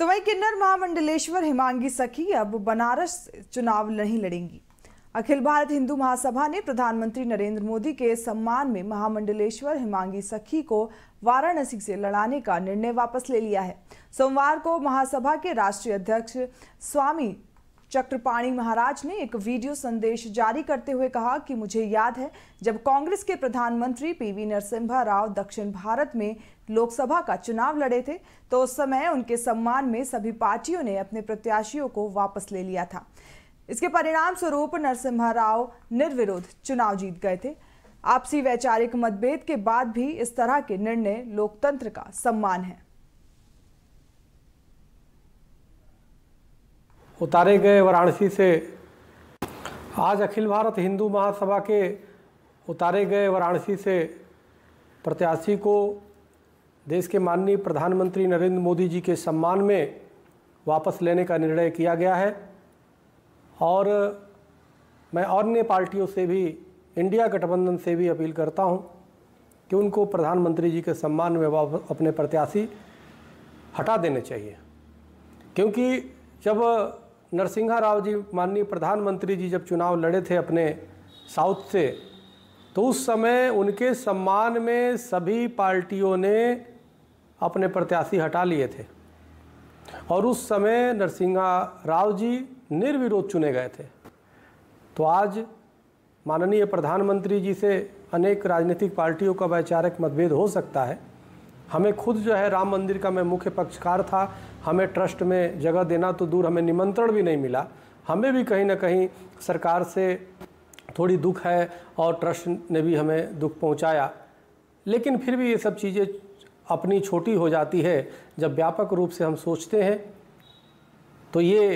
तो वही किन्नर महामंडलेश्वर हिमांगी सखी अब बनारस चुनाव नहीं लड़ेंगी अखिल भारत हिंदू महासभा ने प्रधानमंत्री नरेंद्र मोदी के सम्मान में महामंडलेश्वर हिमांगी सखी को वाराणसी से लड़ाने का निर्णय वापस ले लिया है सोमवार को महासभा के राष्ट्रीय अध्यक्ष स्वामी चक्रपाणी महाराज ने एक वीडियो संदेश जारी करते हुए कहा कि मुझे याद है जब कांग्रेस के प्रधानमंत्री पीवी नरसिम्हा राव दक्षिण भारत में लोकसभा का चुनाव लड़े थे तो उस समय उनके सम्मान में सभी पार्टियों ने अपने प्रत्याशियों को वापस ले लिया था इसके परिणाम स्वरूप नरसिम्हा राव निर्विरोध चुनाव जीत गए थे आपसी वैचारिक मतभेद के बाद भी इस तरह के निर्णय लोकतंत्र का सम्मान है उतारे गए वाराणसी से आज अखिल भारत हिंदू महासभा के उतारे गए वाराणसी से प्रत्याशी को देश के माननीय प्रधानमंत्री नरेंद्र मोदी जी के सम्मान में वापस लेने का निर्णय किया गया है और मैं अन्य पार्टियों से भी इंडिया गठबंधन से भी अपील करता हूं कि उनको प्रधानमंत्री जी के सम्मान में वापस अपने प्रत्याशी हटा देने चाहिए क्योंकि जब नरसिंहा राव जी माननीय प्रधानमंत्री जी जब चुनाव लड़े थे अपने साउथ से तो उस समय उनके सम्मान में सभी पार्टियों ने अपने प्रत्याशी हटा लिए थे और उस समय नरसिंहा राव जी निर्विरोध चुने गए थे तो आज माननीय प्रधानमंत्री जी से अनेक राजनीतिक पार्टियों का वैचारिक मतभेद हो सकता है हमें खुद जो है राम मंदिर का मैं मुख्य पक्षकार था हमें ट्रस्ट में जगह देना तो दूर हमें निमंत्रण भी नहीं मिला हमें भी कहीं ना कहीं सरकार से थोड़ी दुख है और ट्रस्ट ने भी हमें दुख पहुंचाया लेकिन फिर भी ये सब चीज़ें अपनी छोटी हो जाती है जब व्यापक रूप से हम सोचते हैं तो ये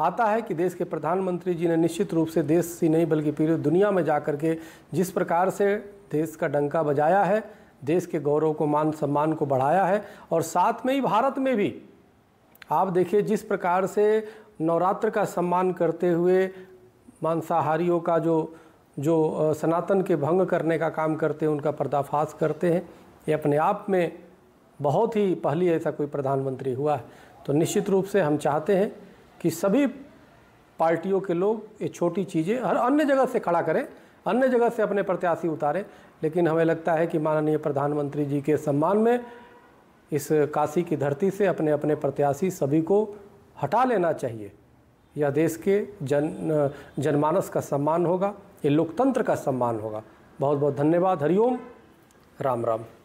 आता है कि देश के प्रधानमंत्री जी ने निश्चित रूप से देश ही नहीं बल्कि पूरी दुनिया में जा कर के जिस प्रकार से देश का डंका बजाया है देश के गौरव को मान सम्मान को बढ़ाया है और साथ में ही भारत में भी आप देखिए जिस प्रकार से नवरात्र का सम्मान करते हुए मांसाहारियों का जो जो सनातन के भंग करने का काम करते हैं उनका पर्दाफाश करते हैं ये अपने आप में बहुत ही पहली ऐसा कोई प्रधानमंत्री हुआ है तो निश्चित रूप से हम चाहते हैं कि सभी पार्टियों के लोग ये छोटी चीज़ें हर अन्य जगह से खड़ा करें अन्य जगह से अपने प्रत्याशी उतारे लेकिन हमें लगता है कि माननीय प्रधानमंत्री जी के सम्मान में इस काशी की धरती से अपने अपने प्रत्याशी सभी को हटा लेना चाहिए यह देश के जन जनमानस का सम्मान होगा ये लोकतंत्र का सम्मान होगा बहुत बहुत धन्यवाद हरिओम राम राम